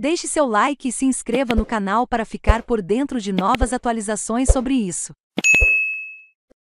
Deixe seu like e se inscreva no canal para ficar por dentro de novas atualizações sobre isso.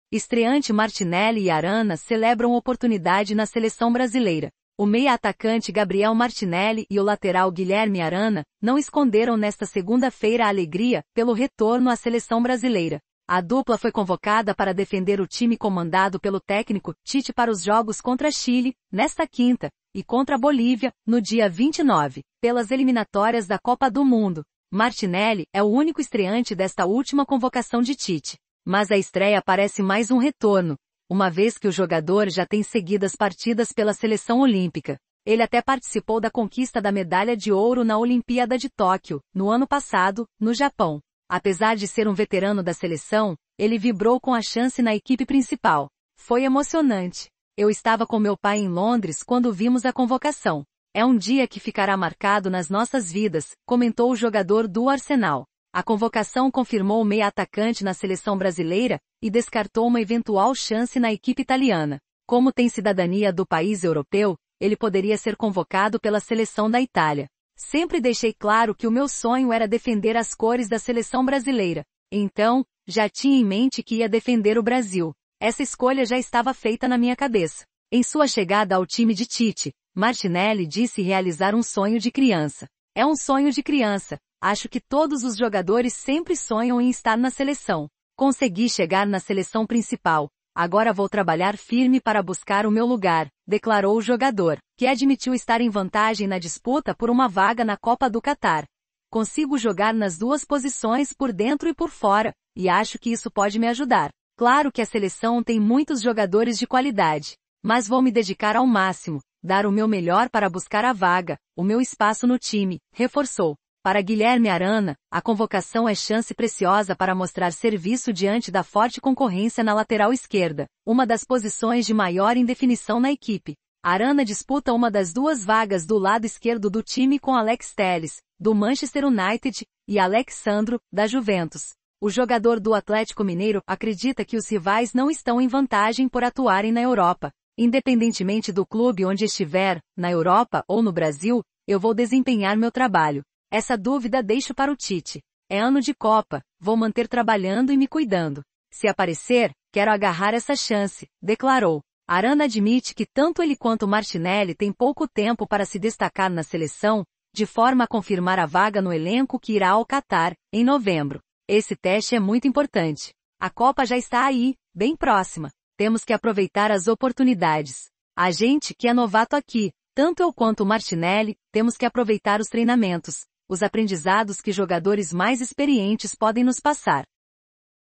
Estreante Martinelli e Arana celebram oportunidade na seleção brasileira. O meia-atacante Gabriel Martinelli e o lateral Guilherme Arana não esconderam nesta segunda-feira a alegria pelo retorno à seleção brasileira. A dupla foi convocada para defender o time comandado pelo técnico Tite para os jogos contra Chile, nesta quinta, e contra Bolívia, no dia 29, pelas eliminatórias da Copa do Mundo. Martinelli é o único estreante desta última convocação de Tite. Mas a estreia parece mais um retorno, uma vez que o jogador já tem seguidas partidas pela seleção olímpica. Ele até participou da conquista da medalha de ouro na Olimpíada de Tóquio, no ano passado, no Japão. Apesar de ser um veterano da seleção, ele vibrou com a chance na equipe principal. Foi emocionante. Eu estava com meu pai em Londres quando vimos a convocação. É um dia que ficará marcado nas nossas vidas, comentou o jogador do Arsenal. A convocação confirmou o meia atacante na seleção brasileira e descartou uma eventual chance na equipe italiana. Como tem cidadania do país europeu, ele poderia ser convocado pela seleção da Itália. Sempre deixei claro que o meu sonho era defender as cores da seleção brasileira. Então, já tinha em mente que ia defender o Brasil. Essa escolha já estava feita na minha cabeça. Em sua chegada ao time de Tite, Martinelli disse realizar um sonho de criança. É um sonho de criança. Acho que todos os jogadores sempre sonham em estar na seleção. Consegui chegar na seleção principal, Agora vou trabalhar firme para buscar o meu lugar, declarou o jogador, que admitiu estar em vantagem na disputa por uma vaga na Copa do Catar. Consigo jogar nas duas posições por dentro e por fora, e acho que isso pode me ajudar. Claro que a seleção tem muitos jogadores de qualidade, mas vou me dedicar ao máximo, dar o meu melhor para buscar a vaga, o meu espaço no time, reforçou. Para Guilherme Arana, a convocação é chance preciosa para mostrar serviço diante da forte concorrência na lateral esquerda, uma das posições de maior indefinição na equipe. Arana disputa uma das duas vagas do lado esquerdo do time com Alex Telles, do Manchester United, e Alexandro, da Juventus. O jogador do Atlético Mineiro acredita que os rivais não estão em vantagem por atuarem na Europa. Independentemente do clube onde estiver, na Europa ou no Brasil, eu vou desempenhar meu trabalho. Essa dúvida deixo para o Tite. É ano de Copa, vou manter trabalhando e me cuidando. Se aparecer, quero agarrar essa chance, declarou. Arana admite que tanto ele quanto Martinelli têm pouco tempo para se destacar na seleção, de forma a confirmar a vaga no elenco que irá ao Catar, em novembro. Esse teste é muito importante. A Copa já está aí, bem próxima. Temos que aproveitar as oportunidades. A gente que é novato aqui, tanto eu quanto o Martinelli, temos que aproveitar os treinamentos, os aprendizados que jogadores mais experientes podem nos passar.